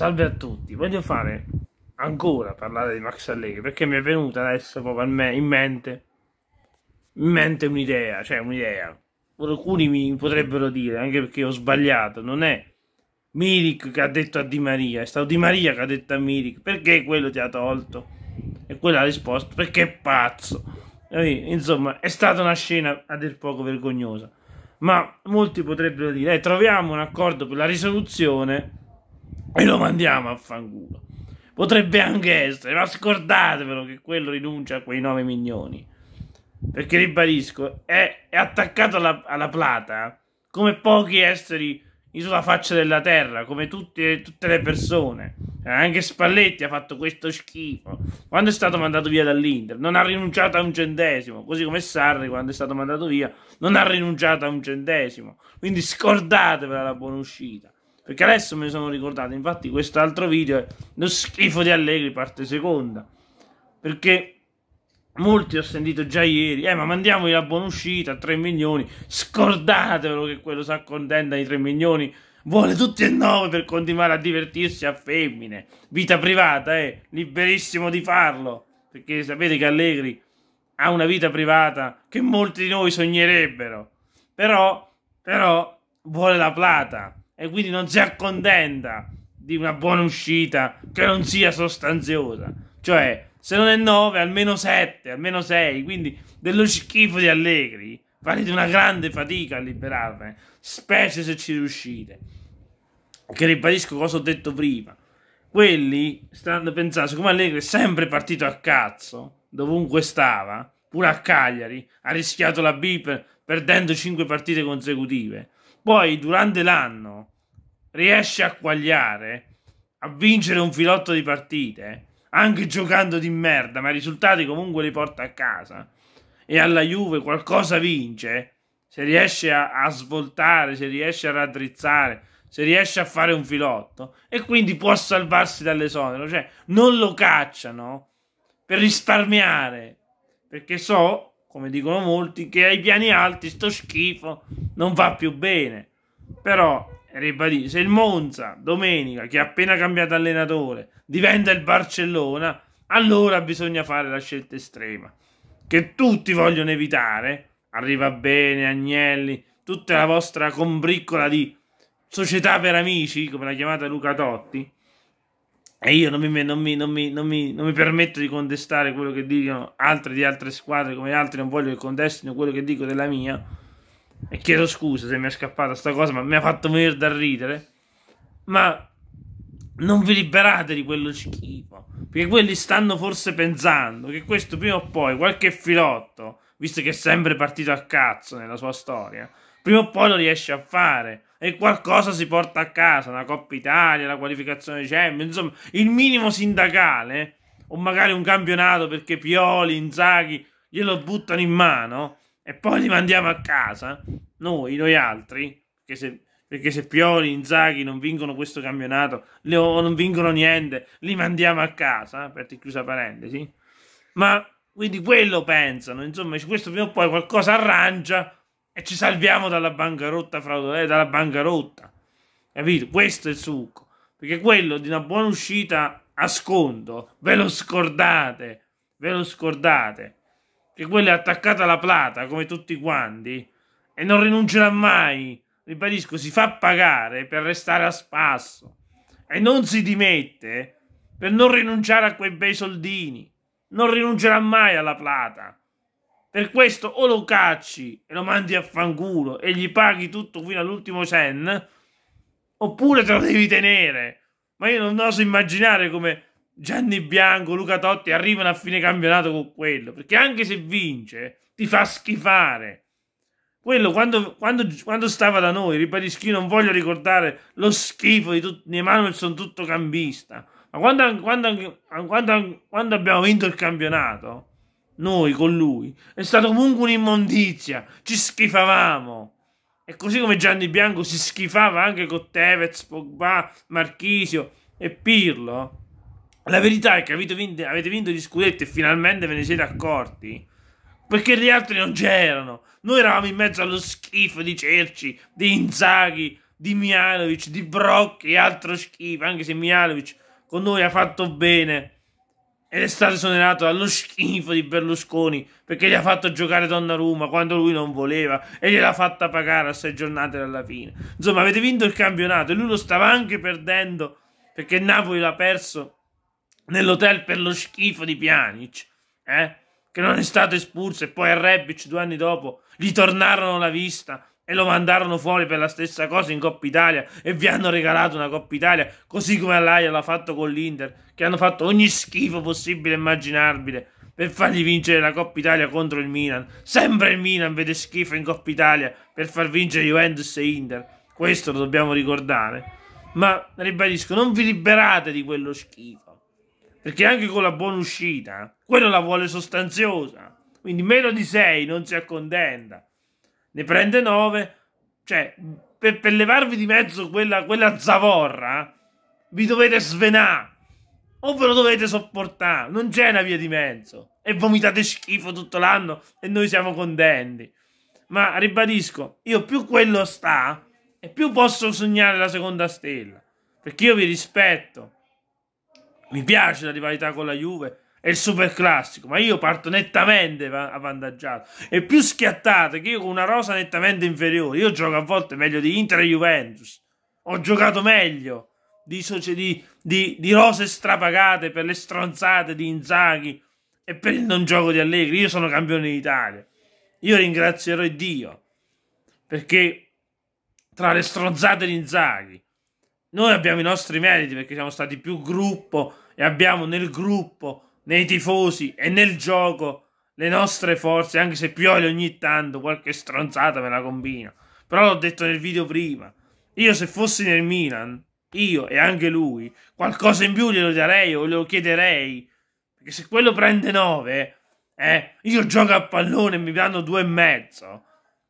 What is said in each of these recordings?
Salve a tutti, voglio fare ancora parlare di Max Allegri perché mi è venuta adesso proprio in mente, in mente un'idea, cioè un'idea. Alcuni mi potrebbero dire, anche perché ho sbagliato, non è Milik che ha detto a Di Maria, è stato Di Maria che ha detto a Milik, perché quello ti ha tolto? E quella ha risposto, perché è pazzo. Insomma, è stata una scena a dir poco vergognosa. Ma molti potrebbero dire, eh, troviamo un accordo per la risoluzione e lo mandiamo a fanculo. Potrebbe anche essere, ma scordatevelo che quello rinuncia a quei 9 milioni. Perché ribadisco, è, è attaccato alla, alla, plata eh, come pochi esseri sulla faccia della terra, come tutte, tutte le persone. Eh, anche Spalletti ha fatto questo schifo. Quando è stato mandato via dall'Inter, non ha rinunciato a un centesimo. Così come Sarri, quando è stato mandato via, non ha rinunciato a un centesimo. Quindi scordatevela la buona uscita. Perché adesso me ne sono ricordato, infatti quest'altro video è lo schifo di Allegri parte seconda. Perché molti ho sentito già ieri, eh ma mandiamogli la buona uscita, 3 milioni, scordatevelo che quello si accontenta di 3 milioni, vuole tutti e nove per continuare a divertirsi a femmine, vita privata, eh, liberissimo di farlo, perché sapete che Allegri ha una vita privata che molti di noi sognerebbero, però, però, vuole la plata e quindi non si accontenta di una buona uscita che non sia sostanziosa. Cioè, se non è 9, almeno 7, almeno 6, quindi dello schifo di Allegri farete una grande fatica a liberarvene, specie se ci riuscite. Che ribadisco cosa ho detto prima. Quelli stanno pensando, siccome Allegri è sempre partito a cazzo, dovunque stava, pure a Cagliari, ha rischiato la BIP perdendo 5 partite consecutive poi durante l'anno riesce a quagliare, a vincere un filotto di partite, anche giocando di merda, ma i risultati comunque li porta a casa, e alla Juve qualcosa vince, se riesce a, a svoltare, se riesce a raddrizzare, se riesce a fare un filotto, e quindi può salvarsi dall'esonero, cioè non lo cacciano per risparmiare, perché so come dicono molti, che ai piani alti sto schifo non va più bene. Però, ribadì, se il Monza domenica, che ha appena cambiato allenatore, diventa il Barcellona, allora bisogna fare la scelta estrema, che tutti vogliono evitare. Arriva bene, Agnelli, tutta la vostra combriccola di società per amici, come l'ha chiamata Luca Totti e io non mi, non, mi, non, mi, non mi, permetto di contestare quello che dicono altri di altre squadre, come altri non voglio che contestino quello che dico della mia. E chiedo scusa se mi è scappata sta cosa, ma mi ha fatto venire da ridere. Ma non vi liberate di quello schifo. Perché quelli stanno forse pensando che questo prima o poi, qualche filotto, visto che è sempre partito a cazzo nella sua storia, prima o poi lo riesce a fare e qualcosa si porta a casa, una Coppa Italia, la qualificazione Champions, insomma, il minimo sindacale, o magari un campionato perché Pioli, Inzaghi glielo buttano in mano e poi li mandiamo a casa, noi, noi altri, perché se, perché se Pioli, Inzaghi non vincono questo campionato o non vincono niente, li mandiamo a casa, aperta e chiusa parentesi, ma quindi quello pensano, insomma, questo prima o poi qualcosa arrangia e ci salviamo dalla bancarotta fraudolenta, eh, dalla bancarotta. Capito? Questo è il succo. Perché quello di una buona uscita a sconto, ve lo scordate, ve lo scordate. Che quella è attaccata alla plata come tutti quanti e non rinuncerà mai. Ribadisco, si fa pagare per restare a spasso e non si dimette per non rinunciare a quei bei soldini. Non rinuncerà mai alla plata. Per questo o lo cacci e lo mandi a fanculo e gli paghi tutto fino all'ultimo sen, oppure te lo devi tenere. Ma io non oso immaginare come Gianni Bianco, Luca Totti arrivano a fine campionato con quello, perché anche se vince ti fa schifare. Quello quando, quando, quando stava da noi, ribadisco, io non voglio ricordare lo schifo di, tut- di Emanuelson tutto campista, ma quando, quando, quando abbiamo vinto il campionato noi con lui, è stata comunque un'immondizia, ci schifavamo. E così come Gianni Bianco si schifava anche con Tevez, Pogba, Marchisio e Pirlo, la verità è che avete vinto, avete vinto gli scudetti e finalmente ve ne siete accorti. Perché gli altri non c'erano. Noi eravamo in mezzo allo schifo di Cerci, di Inzaghi, di Mialovic, di Brocchi e altro schifo, anche se Mialovic con noi ha fatto bene ed è stato esonerato dallo schifo di Berlusconi perché gli ha fatto giocare Donnarumma quando lui non voleva e gliel'ha fatta pagare a sei giornate dalla fine. Insomma, avete vinto il campionato e lui lo stava anche perdendo perché Napoli l'ha perso nell'hotel per lo schifo di Pjanic, eh? che non è stato espulso e poi a Rebic due anni dopo gli tornarono la vista e lo mandarono fuori per la stessa cosa in Coppa Italia e vi hanno regalato una Coppa Italia, così come all'Aia l'ha fatto con l'Inter, che hanno fatto ogni schifo possibile e immaginabile per fargli vincere la Coppa Italia contro il Milan. Sempre il Milan vede schifo in Coppa Italia per far vincere Juventus e Inter. Questo lo dobbiamo ricordare. Ma ribadisco, non vi liberate di quello schifo. Perché anche con la buona uscita, quello la vuole sostanziosa. Quindi meno di 6 non si accontenta ne prende 9. Cioè, per, per levarvi di mezzo quella, quella zavorra, vi dovete svenare. O ve lo dovete sopportare. Non c'è una via di mezzo. E vomitate schifo tutto l'anno e noi siamo contenti. Ma ribadisco, io più quello sta, e più posso sognare la seconda stella. Perché io vi rispetto. Mi piace la rivalità con la Juve è il super classico, ma io parto nettamente avvantaggiato. E più schiattate che io con una rosa nettamente inferiore. Io gioco a volte meglio di Inter e Juventus. Ho giocato meglio di, di, di, di rose strapagate per le stronzate di Inzaghi e per il non gioco di Allegri. Io sono campione d'Italia. Io ringrazierò Dio perché tra le stronzate di Inzaghi noi abbiamo i nostri meriti perché siamo stati più gruppo e abbiamo nel gruppo nei tifosi e nel gioco le nostre forze, anche se piove ogni tanto, qualche stronzata me la combina. Però l'ho detto nel video prima, io se fossi nel Milan, io e anche lui, qualcosa in più glielo darei o glielo chiederei. Perché se quello prende 9, eh, io gioco a pallone e mi danno due 2,5.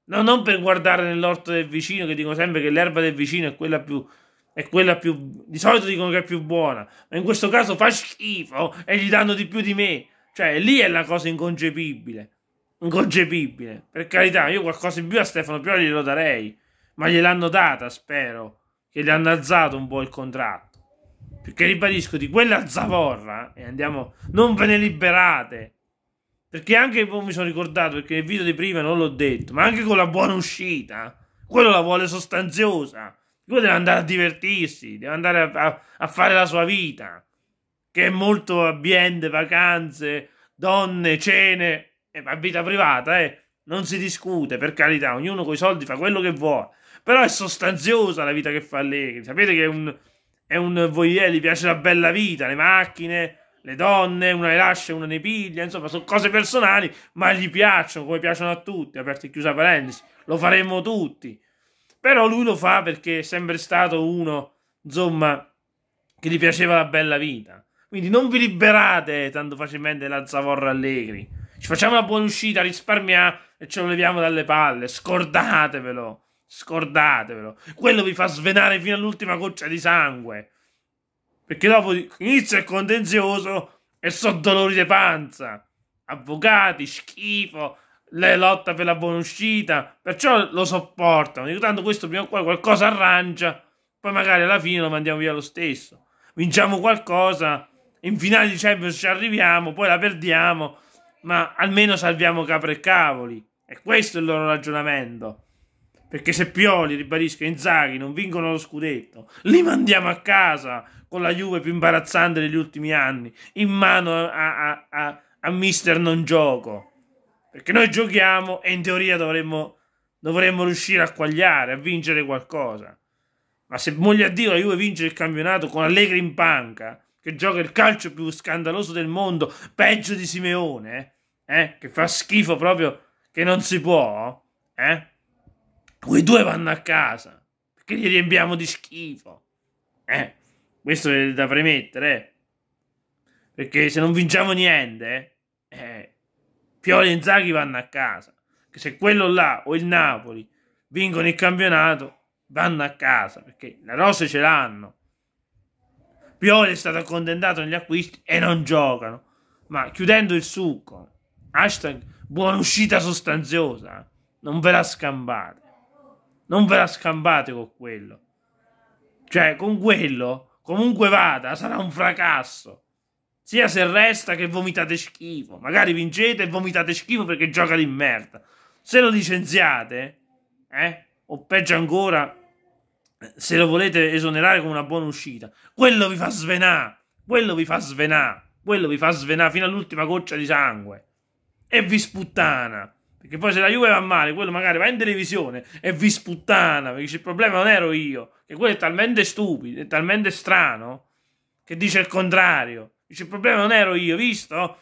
No, non per guardare nell'orto del vicino, che dico sempre che l'erba del vicino è quella più è quella più. Di solito dicono che è più buona, ma in questo caso fa schifo e gli danno di più di me. Cioè, lì è la cosa inconcepibile. Inconcepibile. Per carità, io qualcosa in più a Stefano Pioli glielo darei, ma gliel'hanno data, spero. Che gli hanno alzato un po' il contratto. Perché ribadisco, di quella zavorra, e andiamo, non ve ne liberate. Perché anche, poi mi sono ricordato, perché nel video di prima non l'ho detto, ma anche con la buona uscita, quello la vuole sostanziosa lui deve andare a divertirsi, deve andare a, a, a fare la sua vita, che è molto ambiente, vacanze, donne, cene, eh, ma vita privata, eh. Non si discute, per carità, ognuno con i soldi fa quello che vuole. Però è sostanziosa la vita che fa Allegri. Sapete che è un, è un voyeur, gli piace la bella vita, le macchine, le donne, una le lascia, una ne piglia, insomma, sono cose personali, ma gli piacciono, come piacciono a tutti, aperto e chiusa parentesi, lo faremmo tutti. Però lui lo fa perché è sempre stato uno, insomma, che gli piaceva la bella vita. Quindi non vi liberate tanto facilmente da Zavorra Allegri. Ci facciamo una buona uscita, risparmiamo e ce lo leviamo dalle palle. Scordatevelo. Scordatevelo. Quello vi fa svenare fino all'ultima goccia di sangue. Perché dopo inizia il contenzioso e so dolori di panza. Avvocati, schifo, lei lotta per la buona uscita, perciò lo sopportano. Dico, tanto questo prima o poi qualcosa arrangia, poi magari alla fine lo mandiamo via lo stesso. Vinciamo qualcosa, in finale di Champions ci arriviamo, poi la perdiamo, ma almeno salviamo capre e cavoli. E questo è il loro ragionamento. Perché se Pioli, ribadisco, Inzaghi non vincono lo scudetto, li mandiamo a casa con la Juve più imbarazzante degli ultimi anni, in mano a, a, a, a mister non gioco. Perché noi giochiamo e in teoria dovremmo, dovremmo riuscire a quagliare, a vincere qualcosa. Ma se moglie a Dio la Juve vince il campionato con Allegri in panca, che gioca il calcio più scandaloso del mondo, peggio di Simeone, eh? che fa schifo proprio, che non si può, eh? quei due vanno a casa, perché li riempiamo di schifo. Eh? Questo è da premettere, eh. perché se non vinciamo niente... Eh, Pioli e Zaghi vanno a casa. Che se quello là o il Napoli vincono il campionato, vanno a casa perché la rosa ce l'hanno. Pioli è stato accontentato negli acquisti e non giocano. Ma chiudendo il succo, hashtag buona uscita sostanziosa, eh, non ve la scampate. Non ve la scampate con quello. Cioè, con quello, comunque vada, sarà un fracasso. Sia se resta che vomitate schifo. Magari vincete e vomitate schifo perché gioca di merda. Se lo licenziate, eh? O peggio ancora, se lo volete esonerare con una buona uscita, quello vi fa svenare. Quello vi fa svenare. Quello vi fa svenare fino all'ultima goccia di sangue. E vi sputtana. Perché poi se la Juve va male, quello magari va in televisione e vi sputtana. Perché il problema non ero io. Che quello è talmente stupido, è talmente strano, che dice il contrario. Dice, il problema non ero io, visto?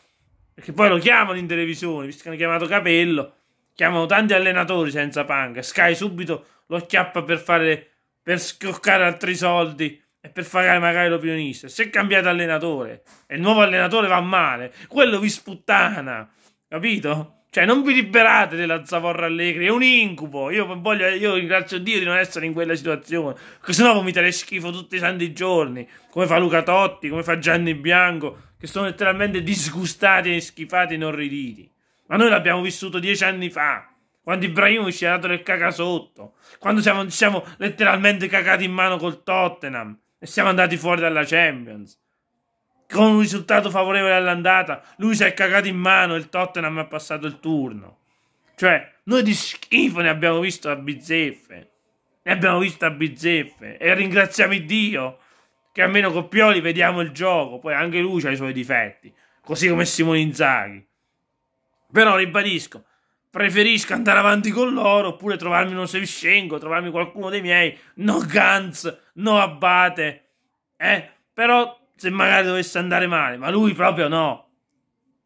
Perché poi lo eh. chiamano in televisione, visto che hanno chiamato Capello. Chiamano tanti allenatori senza panca. Sky subito lo chiappa per fare... per scoccare altri soldi e per fare magari l'opinionista. Se cambiate allenatore e il nuovo allenatore va male, quello vi sputtana, capito? Cioè, non vi liberate della Zavorra Allegri, è un incubo. Io, voglio, io ringrazio Dio di non essere in quella situazione, perché sennò vomiterei schifo tutti i santi giorni, come fa Luca Totti, come fa Gianni Bianco, che sono letteralmente disgustati e schifati e inorriditi. Ma noi l'abbiamo vissuto dieci anni fa, quando Ibrahimovic ci ha dato del caca sotto, quando siamo, siamo letteralmente cagati in mano col Tottenham e siamo andati fuori dalla Champions con un risultato favorevole all'andata, lui si è cagato in mano, il Tottenham ha passato il turno. Cioè, noi di schifo ne abbiamo visto a bizzeffe. Ne abbiamo visto a bizzeffe. E ringraziamo Dio che almeno con Pioli vediamo il gioco. Poi anche lui ha i suoi difetti, così come Simone Inzaghi. Però ribadisco, preferisco andare avanti con loro oppure trovarmi uno Seviscengo, trovarmi qualcuno dei miei, no Gans, no Abate. Eh, però se magari dovesse andare male, ma lui proprio no.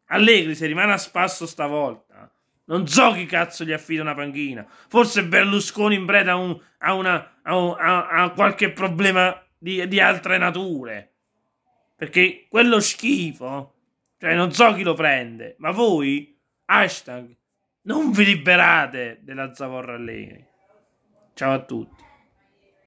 Allegri se rimane a spasso stavolta. Non so chi cazzo gli affida una panchina. Forse Berlusconi in preda un, a, una, a, a, a, qualche problema di, di altre nature. Perché quello schifo, cioè non so chi lo prende, ma voi, hashtag, non vi liberate della zavorra Allegri. Ciao a tutti.